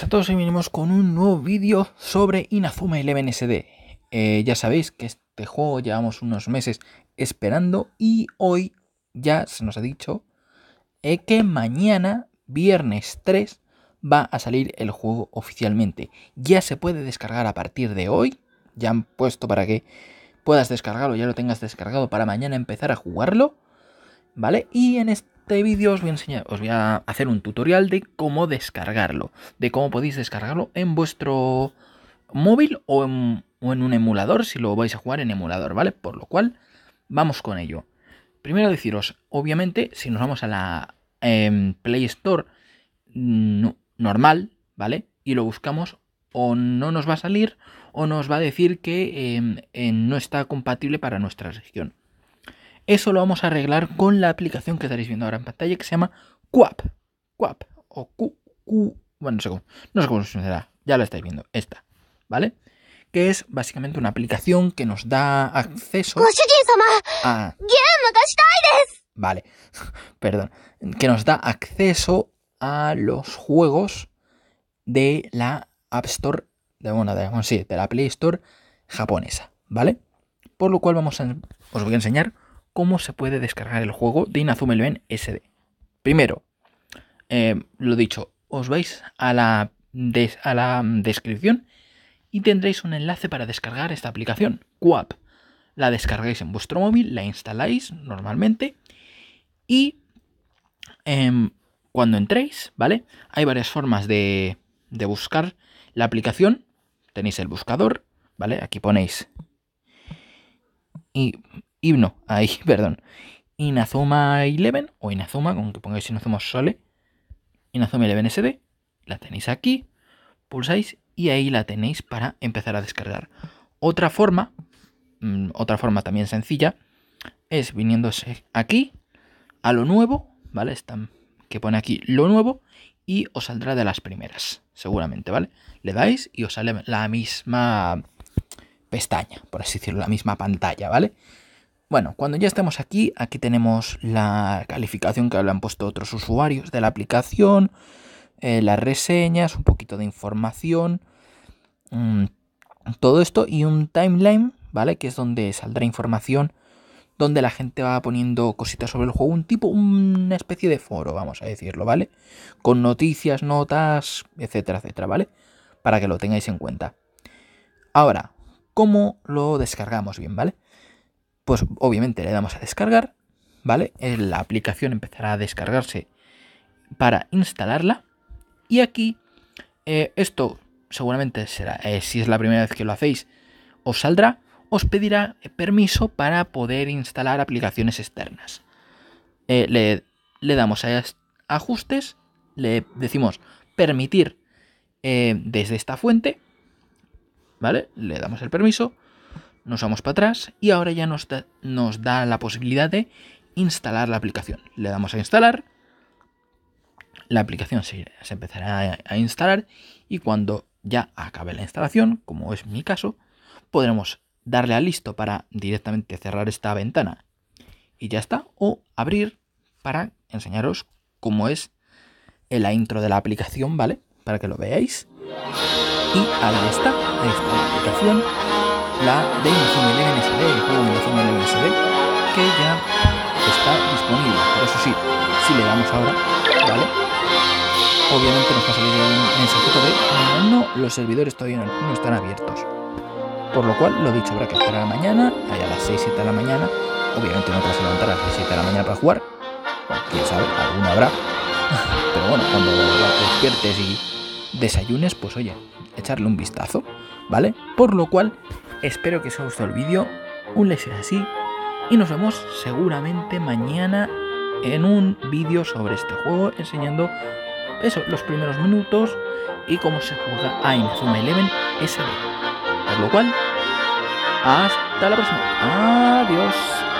a todos y venimos con un nuevo vídeo sobre Inazuma Eleven SD. Eh, ya sabéis que este juego llevamos unos meses esperando y hoy ya se nos ha dicho eh, que mañana, viernes 3, va a salir el juego oficialmente. Ya se puede descargar a partir de hoy, ya han puesto para que puedas descargarlo, ya lo tengas descargado para mañana empezar a jugarlo. ¿Vale? Y en este este vídeo os voy a enseñar, os voy a hacer un tutorial de cómo descargarlo, de cómo podéis descargarlo en vuestro móvil o en, un emulador, si lo vais a jugar en emulador, ¿vale? Por lo cual, vamos con ello. Primero deciros, obviamente, si nos vamos a la em, Play Store mm, normal, ¿vale? Y lo buscamos, o no nos va a salir, o nos va a decir que em, eh, no está compatible para nuestra región. Eso lo vamos a arreglar con la aplicación que estaréis viendo ahora en pantalla que se llama Quap. o Q, bueno, no sé cómo, no sé cómo ya la estáis viendo, esta, ¿vale? Que es básicamente una aplicación que nos da acceso a... Vale, perdón, que nos da acceso a los juegos de la App Store, de, bueno, sí, de la Play Store japonesa, ¿vale? Por lo cual vamos a, os voy a enseñar cómo se puede descargar el juego de Inazuma Eleven SD. Primero, eh, lo dicho, os vais a la, a la descripción y tendréis un enlace para descargar esta aplicación, QAP. La descargáis en vuestro móvil, la instaláis normalmente y em, cuando entréis, ¿vale? Hay varias formas de, de buscar la aplicación. Tenéis el buscador, ¿vale? Aquí ponéis y Himno, ahí, perdón. Inazuma 11 o Inazuma, con que pongáis Inazuma Sole. Inazuma 11 SD. La tenéis aquí. Pulsáis y ahí la tenéis para empezar a descargar. Otra forma, mm, otra forma también sencilla, es viniéndose aquí a lo nuevo, ¿vale? que pone aquí lo nuevo y os saldrá de las primeras, seguramente, ¿vale? Le dais y os sale la misma pestaña, por así decirlo, la misma pantalla, ¿vale? Bueno, cuando ya estemos aquí, aquí tenemos la calificación que le puesto otros usuarios de la aplicación, eh, las reseñas, un poquito de información, mm, todo esto y un timeline, ¿vale? Que es donde saldrá información, donde la gente va poniendo cositas sobre el juego, un tipo, una especie de foro, vamos a decirlo, ¿vale? Con noticias, notas, etcétera, etcétera, ¿vale? Para que lo tengáis en cuenta. Ahora, ¿cómo lo descargamos bien, ¿vale? pues obviamente le damos a descargar, ¿vale? Eh, la aplicación empezará a descargarse para instalarla. Y aquí, eh, esto seguramente será, eh, si es la primera vez que lo hacéis, os saldrá, os pedirá permiso para poder instalar aplicaciones externas. le, le, damos a ajustes, le decimos permitir desde esta fuente, ¿vale? Le damos el permiso nos vamos para atrás y ahora ya nos da, nos da la posibilidad de instalar la aplicación. Le damos a instalar, la aplicación se, empezará a, instalar y cuando ya acabe la instalación, como es mi caso, podremos darle a listo para directamente cerrar esta ventana y ya está, o abrir para enseñaros cómo es la intro de la aplicación, ¿vale? Para que lo veáis. Y ahí está, esta está la aplicación la de Inazuma LNSD, el juego de Inazuma que ya está disponible. Pero eso sí, si le damos ahora, ¿vale? Obviamente nos va a salir el mensajito de ah, no, los servidores todavía no, están abiertos. Por lo cual, lo dicho, habrá que esperar a la mañana, a las 6, 7 de la mañana. Obviamente no te vas a levantar a las 6, 7 de la mañana para jugar. quién sabe, alguno habrá. Pero bueno, cuando despiertes y desayunes, pues oye, echarle un vistazo, ¿vale? Por lo cual, Espero que os haya gustado el vídeo. Un like así. Y nos vemos seguramente mañana en un vídeo sobre este juego enseñando eso, los primeros minutos y cómo se juega a Inazuma Eleven SD. Por lo cual, hasta la próxima. Adiós.